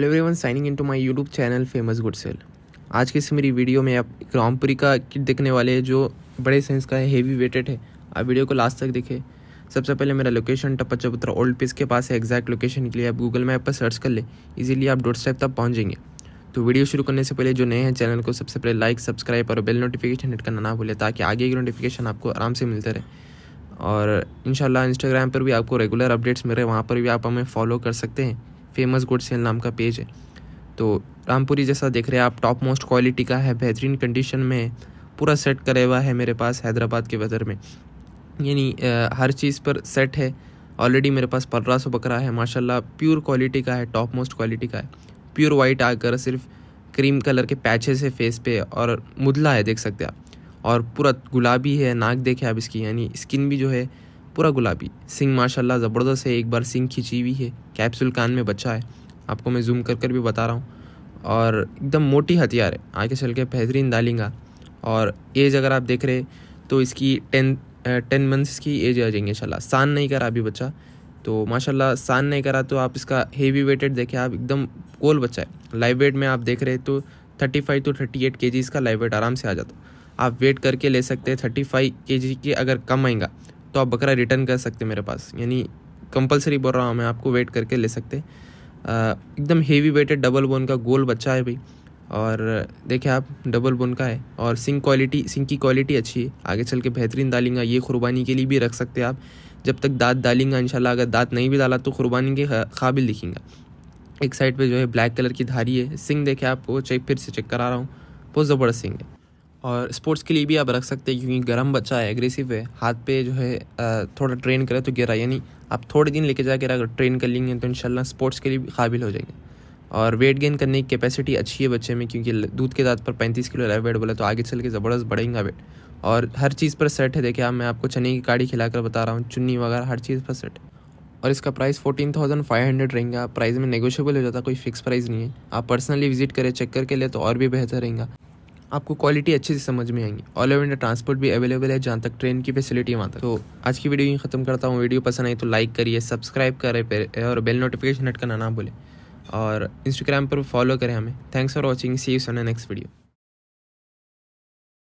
hello everyone signing in to my YouTube channel famous good sale आज की इस मेरी वीडियो में आप रामपुरी का किट देखने वाले हैं जो बड़े साइंस का है हेवी वेटेड है आप वीडियो को लास्ट तक देखें सबसे पहले मेरा लोकेशन टप्पा चबूतरा ओल्ड पिस के पास है एग्जैक्ट लोकेशन के लिए आप गूगल मैप पर सर्च कर ले इजीली आप डोर स्टेप तक पहुँचेंगे तो वीडियो शुरू करने से पहले जो नए हैं चैनल को सबसे पहले लाइक सब्सक्राइब और बेल नोटिफिकेशन हिट करना ना भूलें ताकि आगे की नोटिफिकेशन आपको आराम से मिलते रहे और इन इंस्टाग्राम पर भी आपको रेगुलर अपडेट्स मिल रहे हैं वहाँ पर भी आप हमें फॉलो कर सकते हैं फेमस गुड सेल नाम का पेज है तो रामपुरी जैसा देख रहे हैं आप टॉप मोस्ट क्वालिटी का है बेहतरीन कंडीशन में है पूरा सेट करे हुआ है मेरे पास हैदराबाद के वेदर में यानी हर चीज़ पर सेट है ऑलरेडी मेरे पास पंद्रह सौ बकरा है माशाल्लाह प्योर क्वालिटी का है टॉप मोस्ट क्वालिटी का है प्योर वाइट आकर सिर्फ क्रीम कलर के पैचेस है फेस पे और मुदला है देख सकते हैं आप और पूरा गुलाबी है नाक देखे आप इसकी यानी स्किन भी जो है पूरा गुलाबी सिंह माशाल्लाह ज़बरदस्त है एक बार सिंह खिंची हुई है कैप्सूल कान में बच्चा है आपको मैं जूम कर कर भी बता रहा हूँ और एकदम मोटी हथियार है आगे चल के बेहतरीन डालेंगा और एज अगर आप देख रहे तो इसकी टेन टेन मंथ्स की एज आ जाएंगे इंशाल्लाह सान नहीं करा अभी बच्चा तो माशाल्लाह सान नहीं करा तो आप इसका हेवी वेटेड देखें आप एकदम कोल बच्चा है लाइव वेट में आप देख रहे तो thirty five to thirty eight K G इसका लाइव वेट आराम से आ जाता आप वेट करके ले सकते हैं थर्टी फाइव के जी के अगर कम आएगा तो आप बकरा रिटर्न कर सकते मेरे पास यानी कंपलसरी बोल रहा हूँ मैं आपको वेट करके ले सकते एकदम हेवी वेटेड डबल बोन का गोल बच्चा है भाई और देखिए आप डबल बोन का है और सिंक क्वालिटी सिंक की क्वालिटी अच्छी है आगे चल के बेहतरीन डालेंगे ये कुर्बानी के लिए भी रख सकते आप जब तक दांत डालेंगा इंशाल्लाह अगर दांत नहीं भी डाला तो कुर्बानी के काबिल दिखेंगे एक साइड पे जो है ब्लैक कलर की धारी है सिंग देखे आप चेक फिर से चेक करा रहा हूँ बहुत ज़बरदस्त सिंग है और स्पोर्ट्स के लिए भी आप रख सकते हैं क्योंकि गर्म बच्चा है एग्रेसिव है हाथ पे जो है थोड़ा ट्रेन करें तो गिरा यानी आप थोड़े दिन लेके जाकर अगर ट्रेन कर लेंगे तो इन स्पोर्ट्स के लिए भी काबिल हो जाएंगे और वेट गेन करने की कैपेसिटी अच्छी है बच्चे में क्योंकि दूध के दाँत पर पैंतीस किलो लाइव वेट बोला तो आगे चल के ज़बरदस्त बढ़ेगा वेट और हर चीज़ पर सेट है देखिए आप हाँ, मैं आपको चने की काढ़ी खिलाकर बता रहा हूँ चुन्नी वगैरह हर चीज़ पर सेट और इसका price fourteen thousand five hundred रहेगा प्राइस में नेगोशियबल हो जाता कोई फिक्स प्राइस नहीं है आप पर्सनली विजिट करें चेक करके लिए तो और भी बेहतर रहेगा आपको क्वालिटी अच्छे से समझ में आएंगी ऑल ओवर इंडिया ट्रांसपोर्ट भी अवेलेबल है जहाँ तक ट्रेन की फैसिलिटी वहाँ तक तो आज की वीडियो यहीं खत्म करता हूँ वीडियो पसंद आई तो लाइक करिए सब्सक्राइब करें और बेल नोटिफिकेशन हट करना ना भूलें और इंस्टाग्राम पर फॉलो करें हमें thanks for watching see you soon next video